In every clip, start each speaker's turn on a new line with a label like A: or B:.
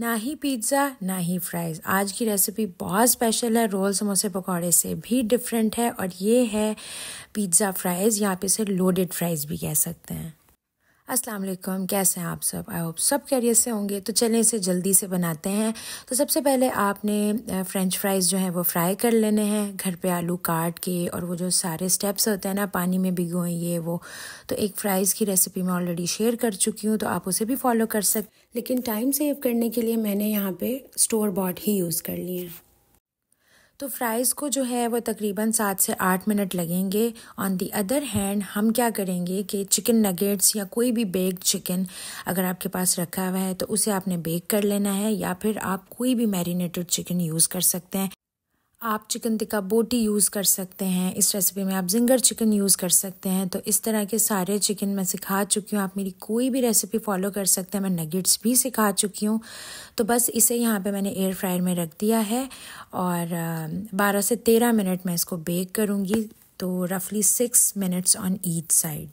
A: ना ही पिज़्ज़ा ना ही फ्राइज़ आज की रेसिपी बहुत स्पेशल है रोल समोसे पकौड़े से भी डिफरेंट है और ये है पिज़्ज़ा फ्राइज़ यहाँ पे इसे लोडेड फ्राइज़ भी कह सकते हैं अस्सलाम वालेकुम कैसे हैं आप सब आई होप सब कैरियर से होंगे तो चलें इसे जल्दी से बनाते हैं तो सबसे पहले आपने फ्रेंच फ्राइज़ जो हैं वो फ्राई कर लेने हैं घर पे आलू काट के और वो जो सारे स्टेप्स होते हैं ना पानी में भिगोए ये वो तो एक फ़्राइज़ की रेसिपी मैं ऑलरेडी शेयर कर चुकी हूँ तो आप उसे भी फॉलो कर सक लेकिन टाइम सेव करने के लिए मैंने यहाँ पर स्टोर बॉट ही यूज़ कर लिए हैं तो फ्राइज़ को जो है वो तकरीबन सात से आठ मिनट लगेंगे ऑन दी अदर हैंड हम क्या करेंगे कि चिकन नगेट्स या कोई भी बेक्ड चिकन अगर आपके पास रखा हुआ है तो उसे आपने बेक कर लेना है या फिर आप कोई भी मैरिनेटेड चिकन यूज़ कर सकते हैं आप चिकन टिक्का बोटी यूज़ कर सकते हैं इस रेसिपी में आप जिंगर चिकन यूज़ कर सकते हैं तो इस तरह के सारे चिकन मैं सिखा चुकी हूँ आप मेरी कोई भी रेसिपी फॉलो कर सकते हैं मैं नगेट्स भी सिखा चुकी हूँ तो बस इसे यहाँ पे मैंने एयर फ्रायर में रख दिया है और 12 से 13 मिनट मैं इसको बेक करूँगी तो रफली six minutes on each side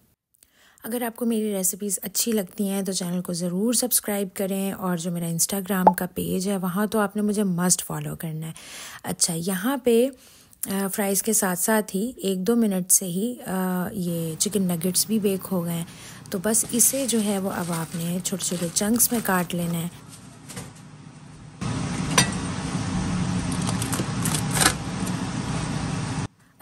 A: अगर आपको मेरी रेसिपीज़ अच्छी लगती हैं तो चैनल को ज़रूर सब्सक्राइब करें और जो मेरा इंस्टाग्राम का पेज है वहाँ तो आपने मुझे मस्ट फॉलो करना है अच्छा यहाँ पे फ्राइज़ के साथ साथ ही एक दो मिनट से ही ये चिकन नगेट्स भी बेक हो गए हैं तो बस इसे जो है वो अब आपने छोटे छोटे चंक्स में काट लेना है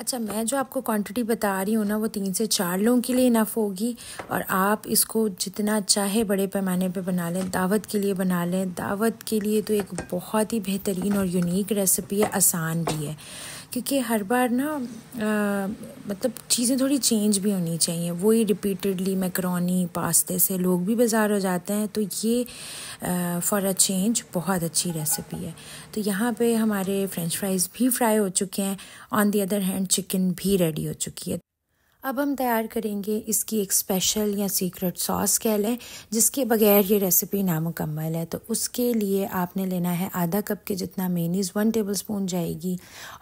A: अच्छा मैं जो आपको क्वांटिटी बता रही हूँ ना वो तीन से चार लोगों के लिए इनफ होगी और आप इसको जितना चाहे बड़े पैमाने पे बना लें दावत के लिए बना लें दावत के लिए तो एक बहुत ही बेहतरीन और यूनिक रेसिपी है आसान भी है क्योंकि हर बार ना आ, मतलब चीज़ें थोड़ी चेंज भी होनी चाहिए वही रिपीटेडली मैक्रोनी पास्ते से लोग भी बाजार हो जाते हैं तो ये फॉर अ चेंज बहुत अच्छी रेसिपी है तो यहाँ पे हमारे फ्रेंच फ्राइज़ भी फ्राई हो चुके हैं on the other hand chicken भी रेडी हो चुकी है अब हम तैयार करेंगे इसकी एक स्पेशल या सीक्रेट सॉस कह लें जिसके बगैर ये रेसिपी नामुकम्मल है तो उसके लिए आपने लेना है आधा कप के जितना मेनीज़ वन टेबल स्पून जाएगी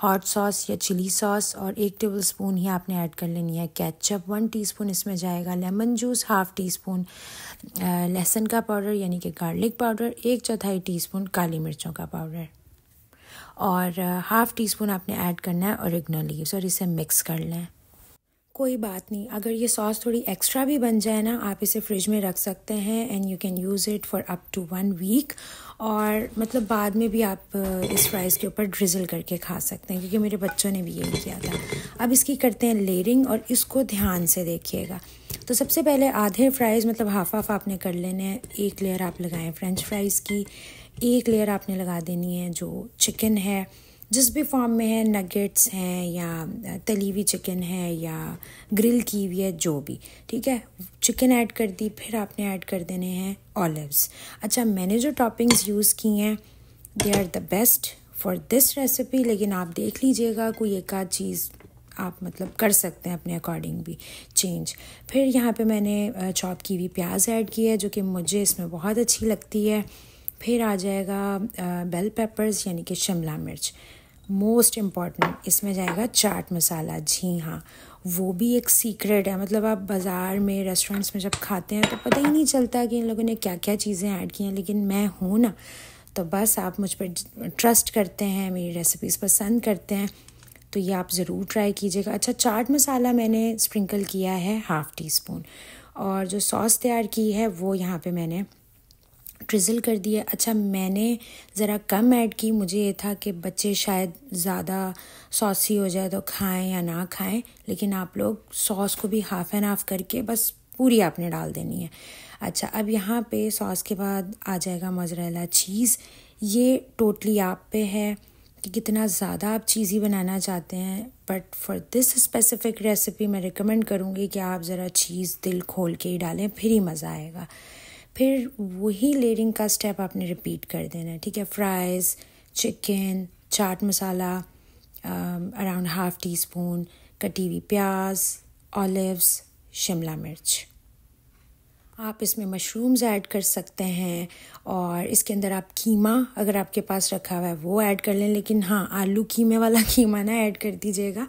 A: हॉट सॉस या चिली सॉस और एक टेबल स्पून ही आपने ऐड कर लेनी है कैचअप वन टीस्पून इसमें जाएगा lemon juice half teaspoon लहसुन का पाउडर यानी कि गार्लिक पाउडर एक चौथाई टी स्पून काली मिर्चों का पाउडर और हाफ़ टी स्पून आपने ऐड करना है औरिगनो लीव्स और इसे मिक्स कर लें कोई बात नहीं अगर ये सॉस थोड़ी एक्स्ट्रा भी बन जाए ना आप इसे फ्रिज में रख सकते हैं and you can use it for up to one week और मतलब बाद में भी आप इस फ्राइज़ के ऊपर ड्रिजल करके खा सकते हैं क्योंकि मेरे बच्चों ने भी यही किया था अब इसकी करते हैं लेयरिंग और इसको ध्यान से देखिएगा तो सबसे पहले आधे फ्राइज़ मतलब हाफ हाफ आपने कर लेने हैं एक लेयर आप लगाएं फ्रेंच फ्राइज़ की एक लेयर आपने लगा देनी है जो चिकन है जिस भी फॉर्म में है नगेट्स हैं या तली हुई चिकन है या ग्रिल की हुई है जो भी ठीक है चिकन ऐड कर दी फिर आपने ऐड कर देने हैं ऑलिव्स अच्छा मैंने जो टॉपिंग्स यूज़ की हैं they are the best for this recipe लेकिन आप देख लीजिएगा कोई एक आध चीज़ आप मतलब कर सकते हैं अपने अकॉर्डिंग भी चेंज फिर यहाँ पे मैंने चॉप की हुई प्याज ऐड की है जो कि मुझे इसमें बहुत अच्छी लगती है फिर आ जाएगा बेल पेपर्स यानी कि शिमला मिर्च मोस्ट इम्पॉर्टेंट इसमें जाएगा चाट मसाला जी हाँ वो भी एक सीक्रेट है मतलब आप बाज़ार में रेस्टोरेंट्स में जब खाते हैं तो पता ही नहीं चलता कि इन लोगों ने क्या क्या चीज़ें ऐड की हैं लेकिन मैं हूँ ना तो बस आप मुझ पर ट्रस्ट करते हैं मेरी रेसिपीज़ पसंद करते हैं तो ये आप ज़रूर ट्राई कीजिएगा अच्छा चाट मसाला मैंने स्प्रिंकल किया है हाफ़ टी स्पून और जो सॉस तैयार की है वो यहाँ पे मैंने ड्रिजल कर दिया अच्छा मैंने ज़रा कम ऐड की मुझे ये था कि बच्चे शायद ज़्यादा सॉसी हो जाए तो खाएं या ना खाएं लेकिन आप लोग सॉस को भी हाफ एंड हाफ करके बस पूरी आपने डाल देनी है अच्छा अब यहाँ पे सॉस के बाद आ जाएगा मज़रेला चीज़ ये टोटली आप पे है कि कितना ज़्यादा आप चीज़ ही बनाना चाहते हैं but for this specific recipe मैं रिकमेंड करूँगी कि आप ज़रा चीज़ दिल खोल के ही डालें फिर ही मज़ा आएगा फिर वही लेयरिंग का स्टेप आपने रिपीट कर देना है ठीक है fries chicken chaat masala around half teaspoon कटी हुई प्याज ऑलिव्स शिमला मिर्च आप इसमें मशरूम्स ऐड कर सकते हैं और इसके अंदर आप कीमा अगर आपके पास रखा हुआ है वो ऐड कर लें लेकिन हाँ आलू कीमे वाला कीमा ना ऐड कर दीजिएगा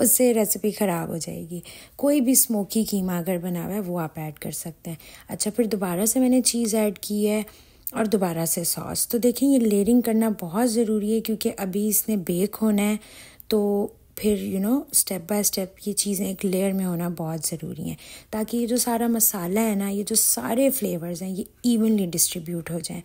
A: उससे रेसिपी ख़राब हो जाएगी कोई भी स्मोकी कीमा अगर बना हुआ है वो आप ऐड कर सकते हैं अच्छा फिर दोबारा से मैंने चीज़ ऐड की है और दोबारा से सॉस तो देखें ये लेयरिंग करना बहुत ज़रूरी है क्योंकि अभी इसने बेक होना है तो फिर you know step by step ये चीज़ें एक लेयर में होना बहुत ज़रूरी हैं ताकि ये जो सारा मसाला है ना ये जो सारे फ्लेवर्स हैं ये इवनली डिस्ट्रीब्यूट हो जाएं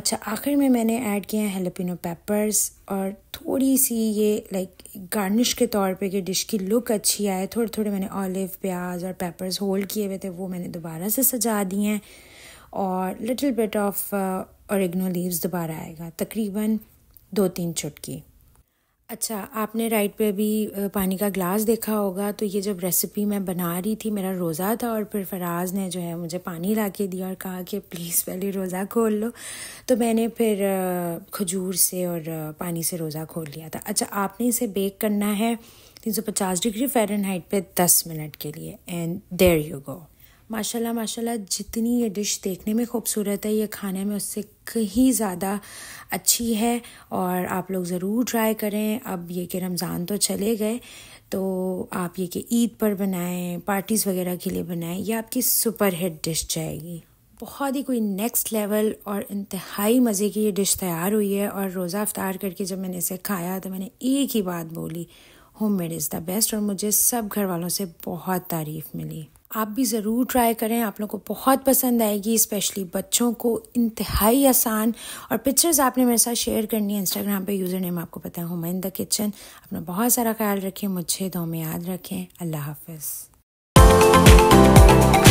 A: अच्छा आखिर में मैंने ऐड किया है हेलोपिनो पेपर्स और थोड़ी सी ये लाइक गार्निश के तौर पे कि डिश की लुक अच्छी आए थोड़े थोड़े मैंने ऑलिव प्याज और पेपर्स होल्ड किए हुए थे वो मैंने दोबारा से सजा दिए हैं और लिटिल बिट ऑफ और लीव्स दोबारा आएगा तकरीबन दो तीन चुटकी अच्छा आपने राइट पे भी पानी का ग्लास देखा होगा तो ये जब रेसिपी मैं बना रही थी मेरा रोज़ा था और फिर फराज ने जो है मुझे पानी ला के दिया और कहा कि प्लीज़ पहले रोज़ा खोल लो तो मैंने फिर खजूर से और पानी से रोज़ा खोल लिया था अच्छा आपने इसे बेक करना है 350 डिग्री फ़ारेनहाइट पे 10 मिनट के लिए एंड देर यू गो माशाल्लाह माशाल्लाह जितनी ये डिश देखने में खूबसूरत है ये खाने में उससे कहीं ज़्यादा अच्छी है और आप लोग ज़रूर ट्राई करें अब ये कि रमज़ान तो चले गए तो आप ये कि ईद पर बनाएं पार्टीज़ वगैरह के लिए बनाएं ये आपकी सुपर हिट डिश जाएगी बहुत ही कोई नेक्स्ट लेवल और इंतहाई मज़े की ये डिश तैयार हुई है और रोज़ा अफ्तार करके जब मैंने इसे खाया तो मैंने एक ही बात बोली homemade is the best और मुझे सब घर वालों से बहुत तारीफ़ मिली आप भी ज़रूर ट्राई करें आप लोगों को बहुत पसंद आएगी स्पेशली बच्चों को इंतहाई आसान और पिक्चर्स आपने मेरे साथ शेयर करनी है इंस्टाग्राम पे यूज़र नेम आपको पता है हुमैन इन द किचन अपना बहुत सारा ख्याल रखें मुझे दो में याद रखें अल्लाह हाफ़